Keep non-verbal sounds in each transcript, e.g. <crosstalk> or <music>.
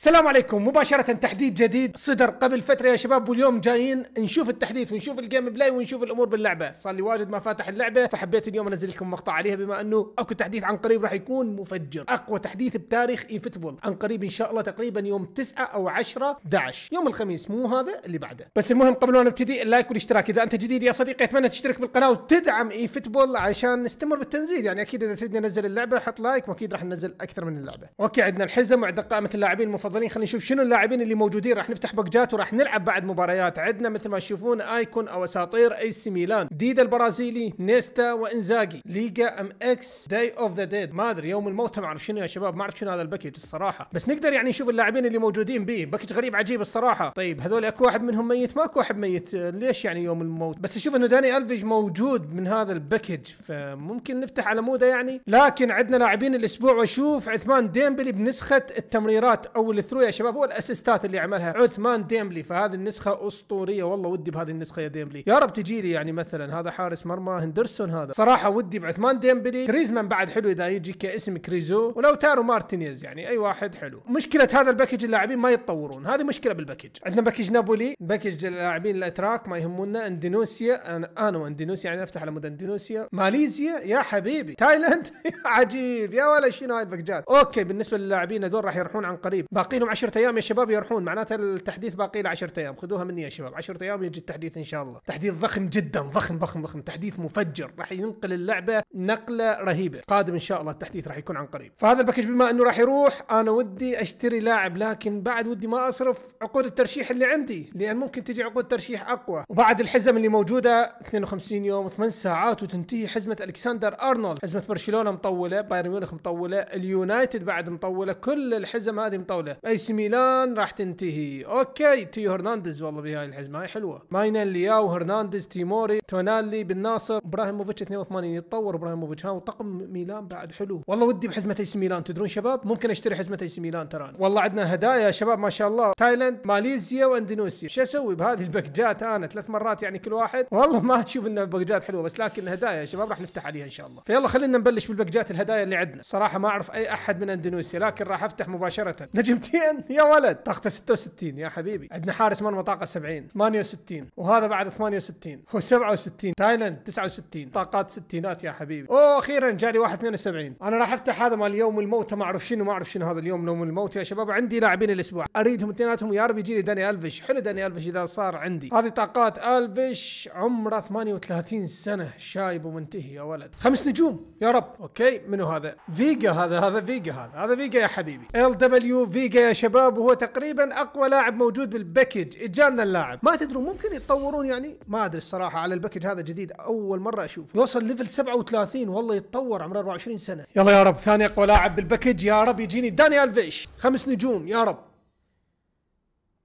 السلام عليكم مباشرة تحديث جديد صدر قبل فترة يا شباب واليوم جايين نشوف التحديث ونشوف الجيم بلاي ونشوف الامور باللعبة صار لي واجد ما فاتح اللعبة فحبيت اليوم انزل لكم مقطع عليها بما انه اكو تحديث عن قريب راح يكون مفجر اقوى تحديث بتاريخ اي فوتبول عن قريب ان شاء الله تقريبا يوم 9 او 10 11 يوم الخميس مو هذا اللي بعده بس المهم قبل ما نبتدي اللايك والاشتراك اذا انت جديد يا صديقي اتمنى تشترك بالقناة وتدعم اي فوتبول عشان نستمر بالتنزيل يعني اكيد اذا تريدني انزل اللعبة حط لايك واكيد راح ننزل اكثر من اللعبة اوكي عندنا الحزم وعندنا قائمة اللاعبين المفضلين خلينا نشوف شنو اللاعبين اللي موجودين راح نفتح بقجات وراح نلعب بعد مباريات عندنا مثل ما تشوفون ايكون او اساطير اي سي ميلان ديدا البرازيلي نيستا وانزاجي ليجا ام اكس داي اوف ذا ديد ما ادري يوم الموت ما اعرف شنو يا شباب ما اعرف شنو هذا الباكج الصراحه بس نقدر يعني نشوف اللاعبين اللي موجودين به باكج غريب عجيب الصراحه طيب هذول اكو واحد منهم ميت ماكو واحد ميت ليش يعني يوم الموت بس اشوف انه داني الفيج موجود من هذا الباكج فممكن نفتح على موده يعني لكن عندنا لاعبين الاسبوع واشوف عثمان ديمبلي بنسخه التمريرات او الثرو يا شباب هو الاسيستات اللي عملها عثمان ديملي فهذه النسخه اسطوريه والله ودي بهذه النسخه يا ديملي يا رب تجي لي يعني مثلا هذا حارس مرمى هندرسون هذا صراحه ودي بعثمان ديمبلي كريزمان بعد حلو اذا يجي كاسم كريزو ولو تارو مارتينيز يعني اي واحد حلو مشكله هذا الباكج اللاعبين ما يتطورون هذه مشكله بالباكج عندنا باكج نابولي باكج اللاعبين الاتراك ما يهمونا اندونيسيا انا انا واندونيسيا يعني افتح على مود اندونيسيا ماليزيا يا حبيبي <laughs> تايلاند عجيب يا ولا شنو هاي الباكجات اوكي بالنسبه للاعبين هذول راح يروحون عن قريب باقي باقي لهم 10 ايام يا شباب يروحون معناته التحديث باقي له 10 ايام خذوها مني يا شباب 10 ايام يجي التحديث ان شاء الله تحديث ضخم جدا ضخم ضخم ضخم تحديث مفجر راح ينقل اللعبه نقله رهيبه قادم ان شاء الله التحديث راح يكون عن قريب فهذا الباكج بما انه راح يروح انا ودي اشتري لاعب لكن بعد ودي ما اصرف عقود الترشيح اللي عندي لان ممكن تجي عقود ترشيح اقوى وبعد الحزم اللي موجوده 52 يوم 8 ساعات وتنتهي حزمه الكسندر ارنولد حزمه برشلونه مطوله بايرن ميونخ مطوله اليونايتد بعد مطوله كل الحزم هذه مطوله اي سي ميلان راح تنتهي اوكي تيو هرنانديز والله بهاي الحزمه هاي حلوه ماينا لياو هرنانديز تيموري تونالي بن ناصر ابراهيموفيتش 82 يتطور ابراهيموفيتش ها وطقم ميلان بعد حلو والله ودي بحزمه اي سي ميلان تدرون شباب ممكن اشتري حزمه اي سي ميلان ترى والله عندنا هدايا يا شباب ما شاء الله تايلاند ماليزيا واندونيسيا شو اسوي بهذه البقجات انا ثلاث مرات يعني كل واحد والله ما اشوف انها بقجات حلوه بس لكن هدايا يا شباب راح نفتح عليها ان شاء الله فيلا خلينا نبلش بالبقجات الهدايا اللي عندنا صراحه ما اعرف اي احد من اندونيسيا لكن راح افتح مباشره نجم 60 يا ولد طاقته 66 يا حبيبي عندنا حارس مرمى طاقه 70 68 وهذا بعد 68 و67 تايلاند 69 طاقات ستينات يا حبيبي اوه اخيرا جالي واحد 72 انا راح افتح هذا مال يوم الموت ما اعرف شنو ما اعرف شنو هذا اليوم يوم الموت يا شباب عندي لاعبين الاسبوع اريدهم اثنيناتهم يا رب يجي لي داني الفيش حلو داني الفيش اذا صار عندي هذه طاقات الفيش عمره 38 سنه شايب ومنتهي يا ولد خمس نجوم يا رب اوكي منو هذا فيجا هذا هذا فيجا هذا هذا فيجا يا حبيبي ال دبليو فيجا يا شباب وهو تقريبا اقوى لاعب موجود بالباكج اجانا اللاعب ما تدرون ممكن يتطورون يعني ما ادري الصراحه على الباكج هذا جديد اول مره اشوف يوصل ليفل 37 والله يتطور عمره 24 سنه يلا يا رب ثاني اقوى لاعب بالباكج يا رب يجيني داني الفيش خمس نجوم يا رب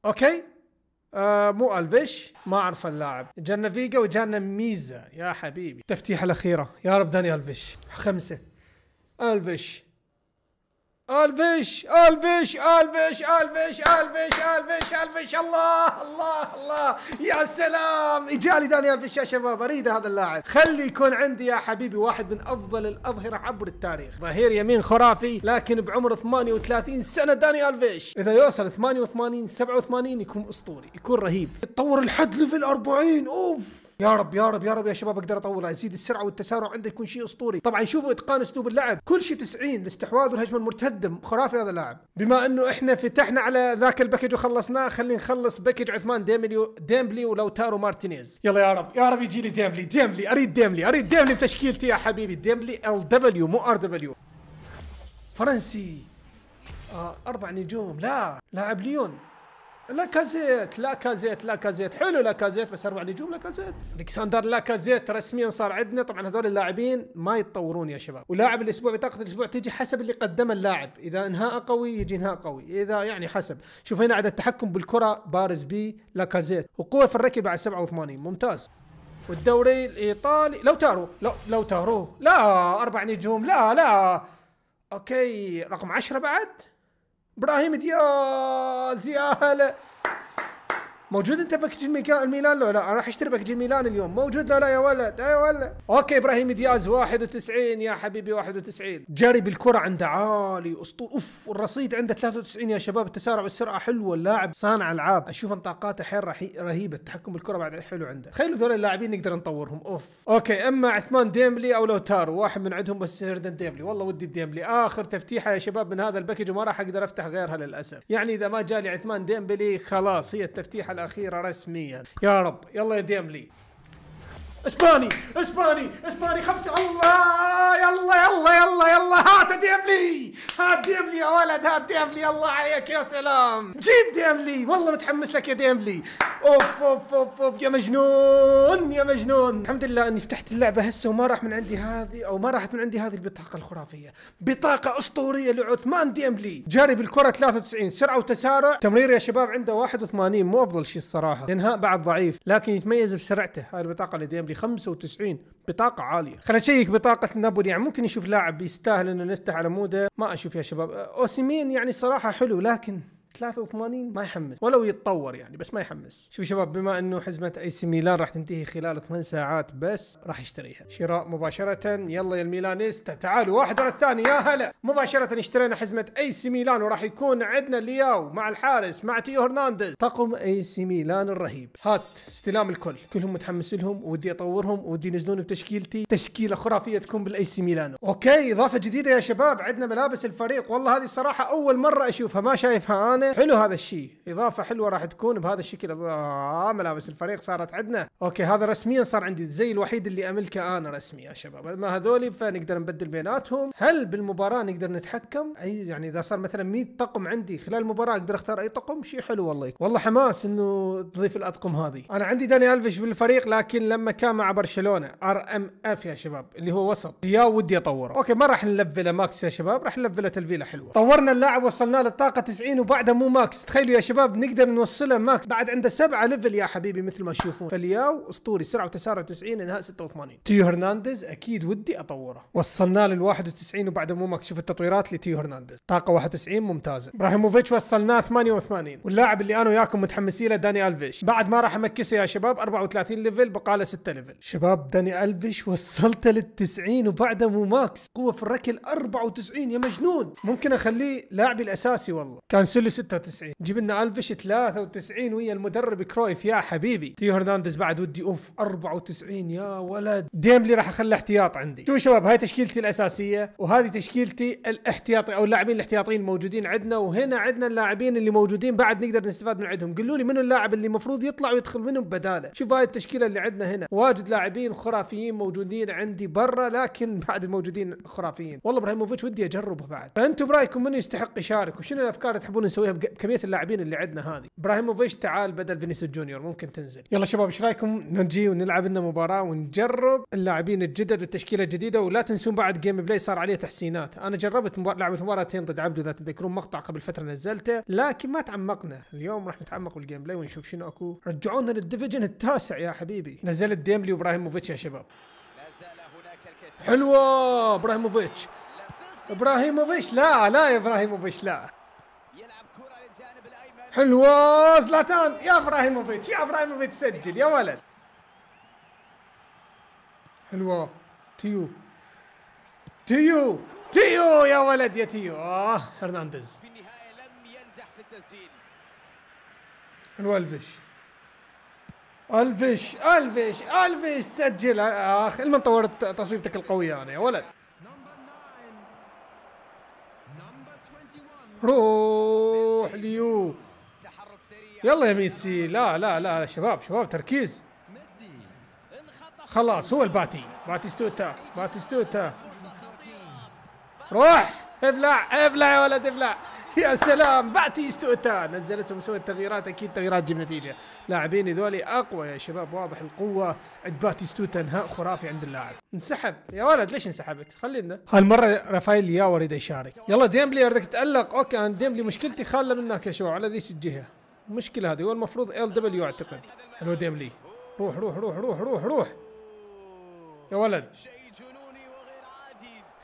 اوكي آه مو الفيش ما اعرف اللاعب جانا فيجا وجانا ميزا يا حبيبي تفتيحه الاخيره يا رب داني الفيش خمسه الفيش الفيش الفيش الفيش الفيش الفيش الفيش الفيش الله الله الله يا سلام اجالي دانيال فيش يا شباب اريد هذا اللاعب خلي يكون عندي يا حبيبي واحد من افضل الاظهره عبر التاريخ ظهير يمين خرافي لكن بعمر 38 سنه دانيال فيش اذا يوصل 88 87 يكون اسطوري يكون رهيب يتطور الحد ليفل 40 اوف يا رب يا رب يا رب يا شباب اقدر اطولها يزيد السرعه والتسارع عنده يكون شيء اسطوري طبعا شوفوا اتقان اسلوب اللعب كل شيء 90 الاستحواذ والهجمه المرتده مقدم خرافي هذا اللاعب بما انه احنا فتحنا على ذاك الباكج وخلصناه خلينا نخلص باكج عثمان ديمبلي ديمبلي ولوتارو مارتينيز يلا يا رب يا رب يجي لي ديمبلي ديمبلي اريد ديمبلي اريد ديمبلي بتشكيلتي يا حبيبي ديمبلي ال دبليو مو ار دبليو فرنسي آه اربع نجوم لا لاعب ليون لاكازيت لاكازيت لاكازيت حلو لاكازيت بس اربع نجوم لاكازيت الكساندر لاكازيت رسميا صار عندنا طبعا هذول اللاعبين ما يتطورون يا شباب ولاعب الاسبوع بطاقه الاسبوع تجي حسب اللي قدمه اللاعب اذا انهاء قوي يجي انهاء قوي اذا يعني حسب شوف هنا عدد التحكم بالكره بارز بي لاكازيت وقوه في الركبه على 87 ممتاز والدوري الايطالي لو تارو لو لو تارو لا اربع نجوم لا لا اوكي رقم 10 بعد Brahimit ja zi موجود انت باكج الميلان لو لا انا راح اشتري باكج الميلان اليوم موجود لو لا يا ولد يا ولد اوكي ابراهيم دياز 91 يا حبيبي 91 جري بالكره عنده عالي اسطول اوف الرصيد عنده 93 يا شباب التسارع والسرعه حلوه اللاعب صانع العاب اشوف انطاقاته حيل رهيبه التحكم بالكره بعد حلو عنده تخيلوا ذول اللاعبين نقدر نطورهم اوف اوكي اما عثمان ديملي او لوتارو واحد من عندهم بس سيردن ديملي والله ودي بديملي اخر تفتيحه يا شباب من هذا الباكج وما راح اقدر افتح غيرها للاسف يعني اذا ما جالي عثمان ديمبلي خلاص هي التفتيحه الأخيرة رسميا يا رب يلا يا ديملي اسباني اسباني اسباني خمسه الله يلا يلا يلا يلا هات ديملي هات ديملي يا ولد هات ديملي الله عليك يا سلام جيب ديملي والله متحمس لك يا ديملي اوف اوف اوف اوف يا مجنون يا مجنون الحمد لله اني فتحت اللعبه هسه وما راح من عندي هذه او ما راحت من عندي هذه البطاقه الخرافيه بطاقه اسطوريه لعثمان ديملي جاري بالكره 93 سرعه وتسارع تمرير يا شباب عنده 81 مو افضل شيء الصراحه انهاء بعد ضعيف لكن يتميز بسرعته هاي البطاقه اللي 95 بطاقة عالية خلينا نشيك بطاقة نابولي يعني ممكن يشوف لاعب يستاهل انه نفتح على موده ما اشوف يا شباب اوسيمين يعني صراحة حلو لكن 83 ما يحمس ولو يتطور يعني بس ما يحمس شوف شباب بما انه حزمه اي سي ميلان راح تنتهي خلال 8 ساعات بس راح اشتريها شراء مباشره يلا يا الميلانيستا تعالوا واحد على الثاني يا هلا مباشره اشترينا حزمه اي سي ميلان وراح يكون عندنا لياو مع الحارس مع تيو هرنانديز طقم اي سي ميلان الرهيب هات استلام الكل كلهم متحمس لهم ودي اطورهم ودي ينزلون بتشكيلتي تشكيله خرافيه تكون بالاي سي ميلانو اوكي اضافه جديده يا شباب عندنا ملابس الفريق والله هذه الصراحه اول مره اشوفها ما شايفها انا الثانيه حلو هذا الشيء اضافه حلوه راح تكون بهذا الشكل آه ملابس الفريق صارت عندنا اوكي هذا رسميا صار عندي الزي الوحيد اللي املكه انا رسمي يا شباب ما هذولي فنقدر نبدل بيناتهم هل بالمباراه نقدر نتحكم اي يعني اذا صار مثلا 100 طقم عندي خلال المباراه اقدر اختار اي طقم شيء حلو والله والله حماس انه تضيف الاطقم هذه انا عندي داني الفيش بالفريق لكن لما كان مع برشلونه ار ام اف يا شباب اللي هو وسط يا ودي اطوره اوكي ما راح نلفله ماكس يا شباب راح نلفله تلفيله حلوه طورنا اللاعب وصلنا له الطاقه 90 وبعدها مو ماكس تخيلوا يا شباب نقدر نوصله ماكس بعد عنده سبعة ليفل يا حبيبي مثل ما تشوفون فلياو اسطوري سرعة وتسارع 90 انهاء 86 تيو هرنانديز اكيد ودي اطوره وصلنا لل 91 وبعد مو ماكس شوف التطويرات لتيو هرنانديز طاقة 91 ممتازة ابراهيموفيتش وصلناه 88 واللاعب اللي انا وياكم متحمسين له داني الفيش بعد ما راح امكسه يا شباب 34 ليفل بقاله 6 ليفل شباب داني الفيش وصلته لل 90 وبعده مو ماكس قوة في الركل 94 يا مجنون ممكن اخليه لاعبي الاساسي والله كان كانسيلو 96 جيب لنا الفيش 93 ويا المدرب كرويف يا حبيبي تيو هرنانديز بعد ودي اوف 94 يا ولد ديملي راح اخلي احتياط عندي شو شباب هاي تشكيلتي الاساسيه وهذه تشكيلتي الاحتياطي او اللاعبين الاحتياطيين الموجودين عندنا وهنا عندنا اللاعبين اللي موجودين بعد نقدر نستفاد من عندهم قولوا لي منو اللاعب اللي المفروض يطلع ويدخل منهم بداله شوف هاي التشكيله اللي عندنا هنا واجد لاعبين خرافيين موجودين عندي برا لكن بعد الموجودين خرافيين والله ابراهيموفيتش ودي اجربه بعد فانتم برايكم منو يستحق يشارك وشنو الافكار اللي تحبون نسويها نسويها بكميه اللاعبين اللي عندنا هذه ابراهيموفيتش تعال بدل فينيسيوس جونيور ممكن تنزل يلا شباب ايش رايكم نجي ونلعب لنا مباراه ونجرب اللاعبين الجدد والتشكيله الجديده ولا تنسون بعد جيم بلاي صار عليه تحسينات انا جربت مبار... لعبت مباراتين ضد عبدو اذا تذكرون مقطع قبل فتره نزلته لكن ما تعمقنا اليوم راح نتعمق بالجيم بلاي ونشوف شنو اكو رجعونا للديفجن التاسع يا حبيبي نزلت ديملي وابراهيموفيتش يا شباب حلوه ابراهيموفيتش ابراهيموفيتش لا لا يا ابراهيموفيتش لا حلوة زلاتان يا ابراهيموفيتش يا ابراهيموفيتش سجل يا ولد حلوة تيو تيو تيو يا ولد يا تيو اه هرنانديز لم ينجح في التسجيل حلوة الفيش الفيش الفيش الفيش سجل آه، اخ المن طورت تصويبتك القوية انا يا ولد روح ليو يلا يا ميسي لا لا لا شباب شباب تركيز خلاص هو الباتي باتيستوتا باتيستوتا روح ابلع ابلع يا ولد ابلع <laughs> يا سلام باتيستوتا نزلتهم سوى التغييرات اكيد تغييرات جيب نتيجه لاعبين ذولي اقوى يا شباب واضح القوه عند باتيستوتا انهاء خرافي عند اللاعب انسحب يا ولد ليش انسحبت خلينا هالمره رافائيل ياور يريد يشارك يلا ديمبلي بدك تالق اوكي انا ديمبلي مشكلتي خاله منك يا شباب على ذيش الجهه المشكله هذه هو المفروض ال دبليو اعتقد حلو ديمبلي روح روح روح روح روح روح يا ولد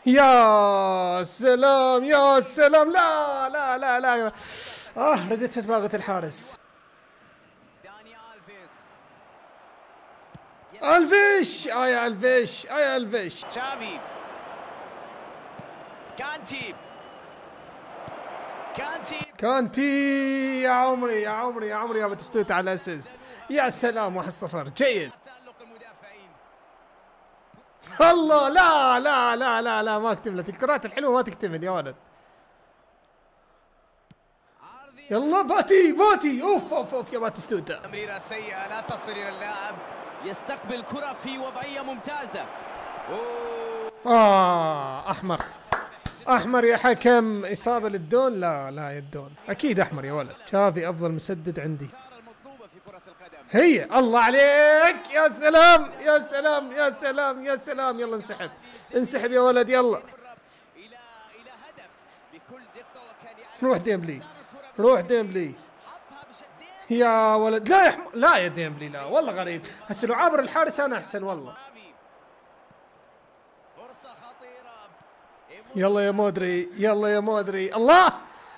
يا سلام يا سلام لا لا لا لا اه رديت باغة الحارس الفيش آه يا الفيش آه يا الفيش تشافي كانتي كانتي كانتي يا عمري يا عمري يا عمري يا بتستوت على الاسيست يا سلام 1-0 جيد الله لا لا لا لا لا ما اكتملت الكرات الحلوه ما تكتمل يا ولد يلا باتي باتي اوف اوف اوف يا باتي ستوتا تمريره سيئه لا تصل الى اللاعب يستقبل كره في وضعيه ممتازه أوه. اه احمر احمر يا حكم اصابه للدون لا لا يا الدون اكيد احمر يا ولد شافي افضل مسدد عندي هي الله عليك يا سلام يا سلام يا سلام يا سلام يلا انسحب انسحب يا ولد يلا روح ديمبلي روح ديمبلي يا ولد لا يا حم... لا يا ديمبلي لا والله غريب هسه لو عابر الحارس انا احسن والله يلا يا مودري يلا يا مودري الله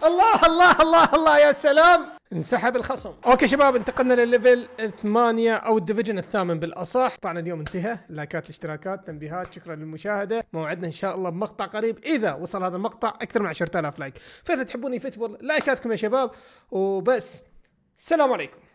الله الله الله الله, الله يا سلام انسحب الخصم اوكي شباب انتقلنا للليفل الثمانية او الديفجن الثامن بالاصح طعنا اليوم انتهى لايكات الاشتراكات تنبيهات شكرا للمشاهدة موعدنا ان شاء الله بمقطع قريب اذا وصل هذا المقطع اكثر من 10000 لايك فاذا تحبوني فتبول لايكاتكم يا شباب وبس السلام عليكم